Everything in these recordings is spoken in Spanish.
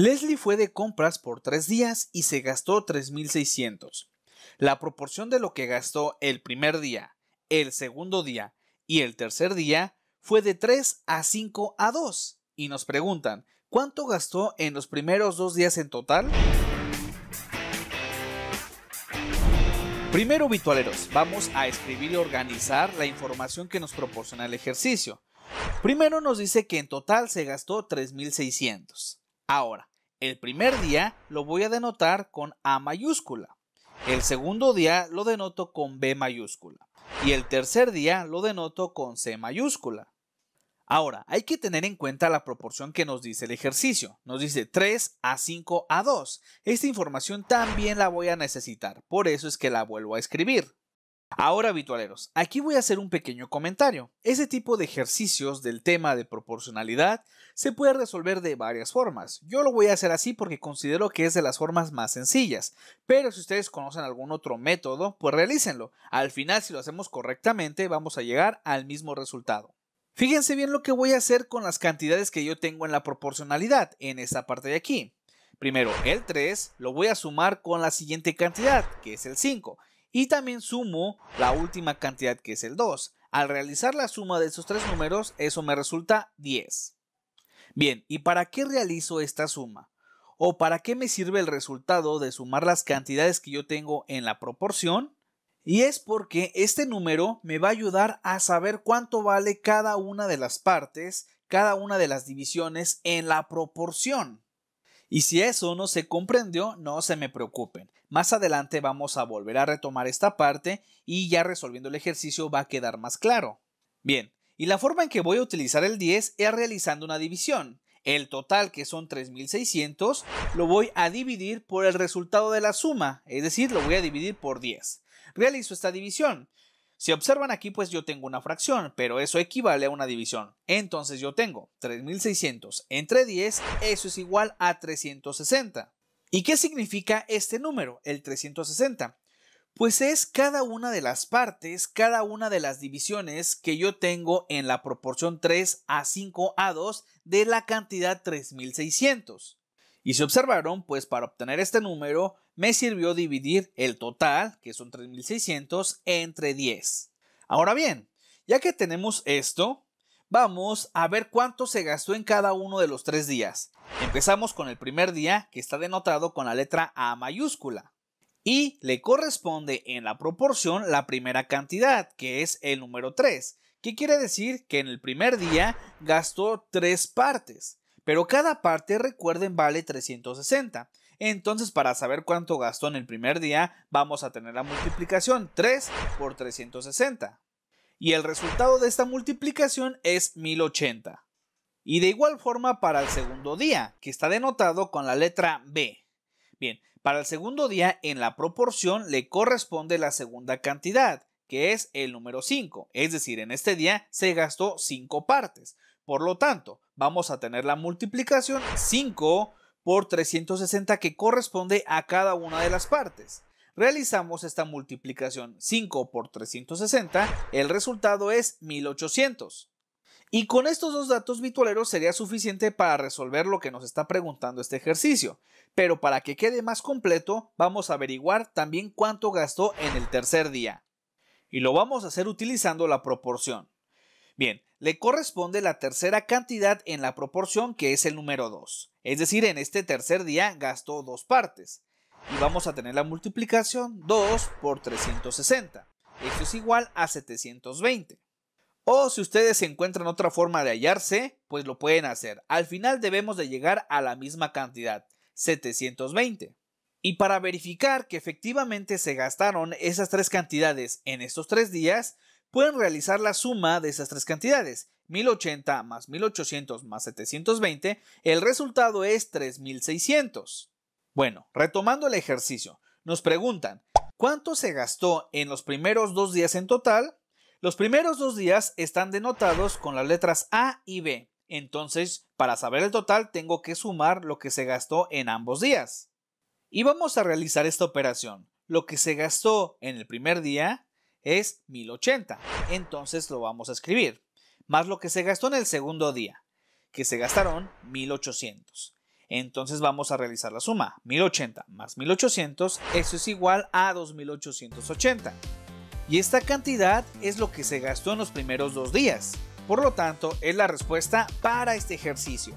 Leslie fue de compras por tres días y se gastó 3.600. La proporción de lo que gastó el primer día, el segundo día y el tercer día fue de 3 a 5 a 2. Y nos preguntan, ¿cuánto gastó en los primeros dos días en total? Primero, vitualeros, vamos a escribir y organizar la información que nos proporciona el ejercicio. Primero nos dice que en total se gastó 3.600. Ahora, el primer día lo voy a denotar con A mayúscula. El segundo día lo denoto con B mayúscula. Y el tercer día lo denoto con C mayúscula. Ahora, hay que tener en cuenta la proporción que nos dice el ejercicio. Nos dice 3 a 5 a 2. Esta información también la voy a necesitar, por eso es que la vuelvo a escribir. Ahora, habitualeros, aquí voy a hacer un pequeño comentario. Ese tipo de ejercicios del tema de proporcionalidad se puede resolver de varias formas. Yo lo voy a hacer así porque considero que es de las formas más sencillas, pero si ustedes conocen algún otro método, pues realícenlo. Al final, si lo hacemos correctamente, vamos a llegar al mismo resultado. Fíjense bien lo que voy a hacer con las cantidades que yo tengo en la proporcionalidad, en esta parte de aquí. Primero, el 3 lo voy a sumar con la siguiente cantidad, que es el 5 y también sumo la última cantidad que es el 2. Al realizar la suma de esos tres números, eso me resulta 10. Bien, ¿y para qué realizo esta suma? ¿O para qué me sirve el resultado de sumar las cantidades que yo tengo en la proporción? Y es porque este número me va a ayudar a saber cuánto vale cada una de las partes, cada una de las divisiones en la proporción. Y si eso no se comprendió, no se me preocupen. Más adelante vamos a volver a retomar esta parte y ya resolviendo el ejercicio va a quedar más claro. Bien, y la forma en que voy a utilizar el 10 es realizando una división. El total, que son 3600, lo voy a dividir por el resultado de la suma, es decir, lo voy a dividir por 10. Realizo esta división. Si observan aquí, pues yo tengo una fracción, pero eso equivale a una división. Entonces yo tengo 3600 entre 10, eso es igual a 360. ¿Y qué significa este número, el 360? Pues es cada una de las partes, cada una de las divisiones que yo tengo en la proporción 3 a 5 a 2 de la cantidad 3600. Y si observaron, pues para obtener este número me sirvió dividir el total, que son 3600, entre 10. Ahora bien, ya que tenemos esto, vamos a ver cuánto se gastó en cada uno de los tres días. Empezamos con el primer día, que está denotado con la letra A mayúscula. Y le corresponde en la proporción la primera cantidad, que es el número 3, que quiere decir que en el primer día gastó tres partes, pero cada parte recuerden vale 360. Entonces, para saber cuánto gastó en el primer día, vamos a tener la multiplicación 3 por 360. Y el resultado de esta multiplicación es 1080. Y de igual forma para el segundo día, que está denotado con la letra B. Bien, para el segundo día en la proporción le corresponde la segunda cantidad, que es el número 5. Es decir, en este día se gastó 5 partes. Por lo tanto, vamos a tener la multiplicación 5 por 360 que corresponde a cada una de las partes. Realizamos esta multiplicación 5 por 360, el resultado es 1800. Y con estos dos datos virtualeros sería suficiente para resolver lo que nos está preguntando este ejercicio. Pero para que quede más completo, vamos a averiguar también cuánto gastó en el tercer día. Y lo vamos a hacer utilizando la proporción. Bien, le corresponde la tercera cantidad en la proporción que es el número 2. Es decir, en este tercer día gastó dos partes. Y vamos a tener la multiplicación 2 por 360. Esto es igual a 720. O si ustedes encuentran otra forma de hallarse, pues lo pueden hacer. Al final debemos de llegar a la misma cantidad, 720. Y para verificar que efectivamente se gastaron esas tres cantidades en estos tres días, pueden realizar la suma de esas tres cantidades. 1080 más 1800 más 720, el resultado es 3600. Bueno, retomando el ejercicio, nos preguntan, ¿cuánto se gastó en los primeros dos días en total? Los primeros dos días están denotados con las letras A y B, entonces para saber el total tengo que sumar lo que se gastó en ambos días. Y vamos a realizar esta operación, lo que se gastó en el primer día es 1080. Entonces lo vamos a escribir. Más lo que se gastó en el segundo día, que se gastaron 1800. Entonces vamos a realizar la suma. 1080 más 1800, eso es igual a 2880. Y esta cantidad es lo que se gastó en los primeros dos días. Por lo tanto, es la respuesta para este ejercicio.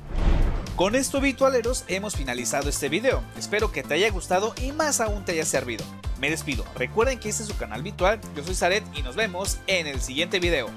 Con esto, habitualeros, hemos finalizado este video. Espero que te haya gustado y más aún te haya servido me despido. Recuerden que este es su canal virtual. Yo soy Zaret y nos vemos en el siguiente video.